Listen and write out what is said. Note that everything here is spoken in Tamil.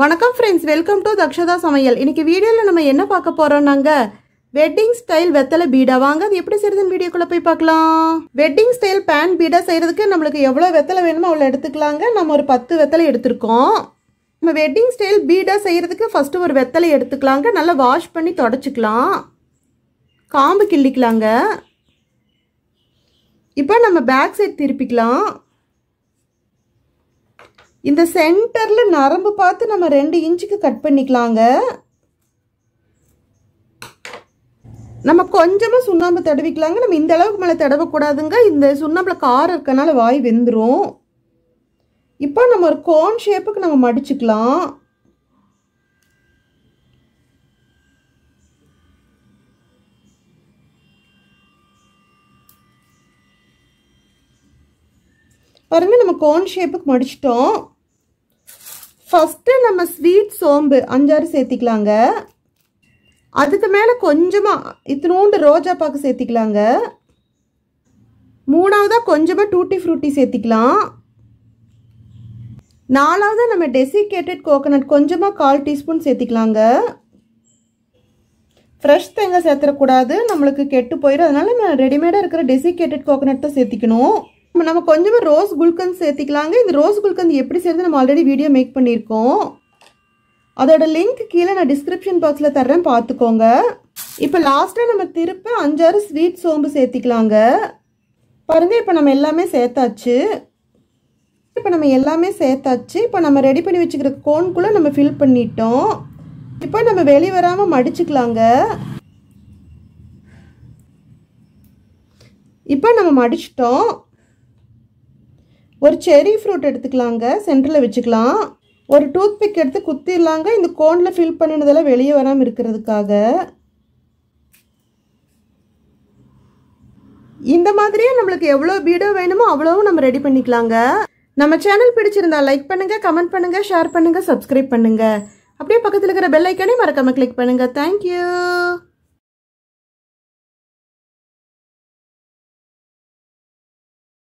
வணக்கம் ஃப்ரெண்ட்ஸ் வெல்கம் டு தக்ஷதா சமையல் இன்னைக்கு வீடியோவில் நம்ம என்ன பார்க்க போகிறோம்னாங்க வெட்டிங் ஸ்டைல் வெத்தலை பீடா வாங்க அது எப்படி செய்யுதுன்னு வீடியோக்குள்ளே போய் பார்க்கலாம் வெட்டிங் ஸ்டைல் பேன் பீடா செய்கிறதுக்கு நம்மளுக்கு எவ்வளோ வெத்தலை வேணுமோ அவ்வளோ எடுத்துக்கலாங்க நம்ம ஒரு பத்து வெத்தலை எடுத்திருக்கோம் நம்ம வெட்டிங் ஸ்டைல் பீடா செய்கிறதுக்கு ஃபஸ்ட்டு ஒரு வெத்தலை எடுத்துக்கலாங்க நல்லா வாஷ் பண்ணி தொடச்சிக்கலாம் காம்பு கிள்ளிக்கலாங்க இப்போ நம்ம பேக் சைட் திருப்பிக்கலாம் இந்த சென்டரில் நரம்பு பார்த்து நம்ம ரெண்டு இன்ச்சுக்கு கட் பண்ணிக்கலாங்க நம்ம கொஞ்சமாக சுண்ணாம்பு தடவிக்கலாங்க நம்ம இந்த அளவுக்கு மேலே தடவக்கூடாதுங்க இந்த சுண்ணாம்பில் காரம் இருக்கனால வாய் வெந்துடும் இப்போ நம்ம ஒரு கோன் ஷேப்புக்கு நம்ம மடிச்சுக்கலாம் பாருங்கள் நம்ம கோன் ஷேப்புக்கு மடிச்சிட்டோம் ஃபஸ்ட்டு நம்ம ஸ்வீட் சோம்பு அஞ்சாறு சேர்த்திக்கலாங்க அதுக்கு மேலே கொஞ்சமாக இத்தினோண்டு ரோஜா பாக்கு சேர்த்திக்கலாங்க மூணாவதாக கொஞ்சமாக டூட்டி ஃப்ரூட்டி சேர்த்திக்கலாம் நாலாவதாக நம்ம டெசிகேட்டட் கோகனட் கொஞ்சமாக கால் டீஸ்பூன் சேர்த்திக்கலாங்க ஃப்ரெஷ் தேங்காய் சேர்த்துடக்கூடாது நம்மளுக்கு கெட்டு போயிடும் அதனால் நம்ம ரெடிமேடாக இருக்கிற டெசிகேட்டட் கோகனட் தான் சேர்த்திக்கணும் நம்ம கொஞ்சமாக ரோஸ் குல்கந்த் சேர்த்திக்கலாங்க இந்த ரோஸ் குல்கந்த் எப்படி சேர்த்து நம்ம ஆல்ரெடி வீடியோ மேக் பண்ணியிருக்கோம் அதோட லிங்க் கீழே நான் டிஸ்கிரிப்ஷன் பாக்ஸில் தர்றேன் பார்த்துக்கோங்க இப்போ லாஸ்ட்டாக நம்ம திருப்ப அஞ்சாறு ஸ்வீட் சோம்பு சேர்த்திக்கலாங்க பாருங்க இப்போ நம்ம எல்லாமே சேர்த்தாச்சு இப்போ நம்ம எல்லாமே சேர்த்தாச்சு இப்போ நம்ம ரெடி பண்ணி வச்சுக்கிற கோன்குள்ளே நம்ம ஃபில் பண்ணிட்டோம் இப்போ நம்ம வெளிவராமல் வராமல் மடிச்சுக்கலாங்க இப்போ நம்ம மடிச்சிட்டோம் ஒரு செரி ஃப்ரூட் எடுத்துக்கலாங்க சென்டரில் வச்சுக்கலாம் ஒரு டூத் பிக் எடுத்து குத்திடலாங்க இந்த கோனில் ஃபில் பண்ணினதெல்லாம் வெளியே வராமல் இருக்கிறதுக்காக இந்த மாதிரியே நம்மளுக்கு எவ்வளோ வீடியோ வேணுமோ அவ்வளோவும் நம்ம ரெடி பண்ணிக்கலாங்க நம்ம சேனல் பிடிச்சிருந்தா லைக் பண்ணுங்கள் கமெண்ட் பண்ணுங்கள் ஷேர் பண்ணுங்கள் சப்ஸ்கிரைப் பண்ணுங்கள் அப்படியே பக்கத்தில் இருக்கிற பெல் மறக்காமல் கிளிக் பண்ணுங்கள் தேங்க்யூ